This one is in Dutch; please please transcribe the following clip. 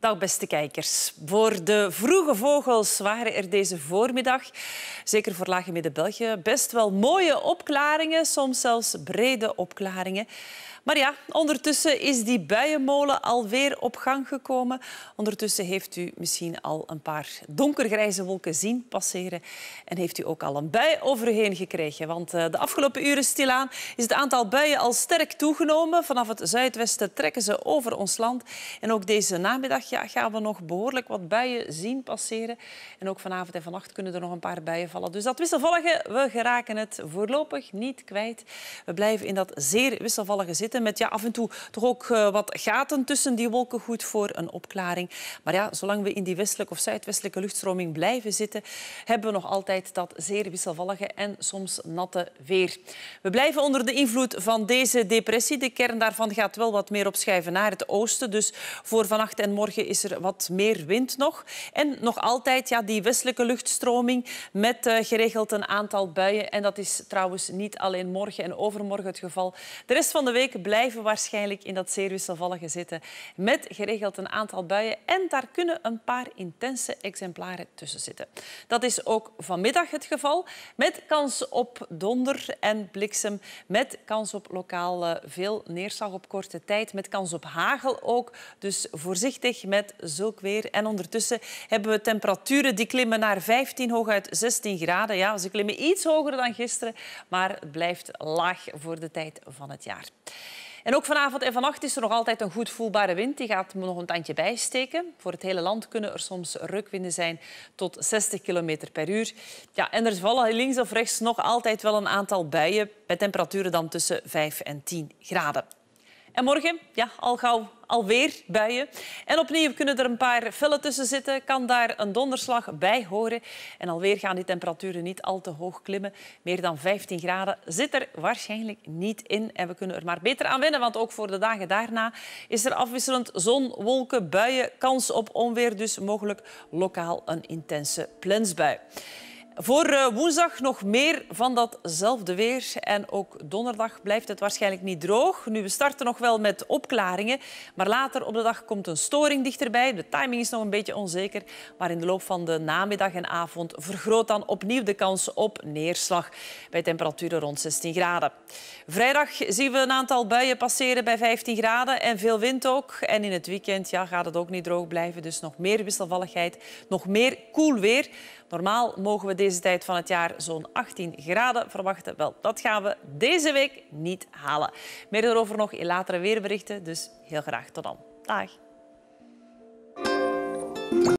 Dag beste kijkers. Voor de vroege vogels waren er deze voormiddag, zeker voor Lage Midden-België, best wel mooie opklaringen, soms zelfs brede opklaringen. Maar ja, ondertussen is die buienmolen alweer op gang gekomen. Ondertussen heeft u misschien al een paar donkergrijze wolken zien passeren en heeft u ook al een bui overheen gekregen. Want eh, de afgelopen uren stilaan is het aantal buien al sterk toegenomen. Vanaf het zuidwesten trekken ze over ons land en ook deze namiddag ja, gaan we nog behoorlijk wat buien zien passeren. En ook vanavond en vannacht kunnen er nog een paar buien vallen. Dus dat wisselvallige, we geraken het voorlopig niet kwijt. We blijven in dat zeer wisselvallige zitten met ja, af en toe toch ook eh, wat gaten tussen die wolken goed voor een opklaring. Maar ja, zolang we in die westelijke of zuidwestelijke luchtstroming blijven zitten, hebben we nog altijd dat zeer wisselvallige en soms natte weer. We blijven onder de invloed van deze depressie. De kern daarvan gaat wel wat meer opschuiven naar het oosten. Dus voor vannacht en morgen is er wat meer wind nog. En nog altijd ja, die westelijke luchtstroming met eh, geregeld een aantal buien. En dat is trouwens niet alleen morgen en overmorgen het geval. De rest van de week blijven waarschijnlijk in dat zeer wisselvallige zitten. Met geregeld een aantal buien. En daar kunnen een paar intense exemplaren tussen zitten. Dat is ook vanmiddag het geval. Met kans op donder en bliksem. Met kans op lokaal eh, veel neerslag op korte tijd. Met kans op hagel ook. Dus voorzichtig met zulk weer. En ondertussen hebben we temperaturen die klimmen naar 15, hooguit 16 graden. Ja, ze klimmen iets hoger dan gisteren, maar het blijft laag voor de tijd van het jaar. En ook vanavond en vannacht is er nog altijd een goed voelbare wind. Die gaat nog een tandje bijsteken. Voor het hele land kunnen er soms rukwinden zijn tot 60 km per uur. Ja, en er vallen links of rechts nog altijd wel een aantal buien bij temperaturen dan tussen 5 en 10 graden. En morgen, ja, al gauw alweer buien. En opnieuw kunnen er een paar vellen tussen zitten. Kan daar een donderslag bij horen. En alweer gaan die temperaturen niet al te hoog klimmen. Meer dan 15 graden zit er waarschijnlijk niet in. En we kunnen er maar beter aan wennen. want ook voor de dagen daarna is er afwisselend zon, wolken, buien, kans op onweer. Dus mogelijk lokaal een intense plensbui. Voor eh, woensdag nog meer van datzelfde weer. En ook donderdag blijft het waarschijnlijk niet droog. Nu, we starten nog wel met opklaringen. Maar later op de dag komt een storing dichterbij. De timing is nog een beetje onzeker. Maar in de loop van de namiddag en avond vergroot dan opnieuw de kans op neerslag. Bij temperaturen rond 16 graden. Vrijdag zien we een aantal buien passeren bij 15 graden. En veel wind ook. En in het weekend ja, gaat het ook niet droog blijven. Dus nog meer wisselvalligheid. Nog meer koel weer. Normaal mogen we deze deze tijd van het jaar zo'n 18 graden verwachten. Wel, dat gaan we deze week niet halen. Meer daarover nog in latere weerberichten, dus heel graag tot dan. Dag.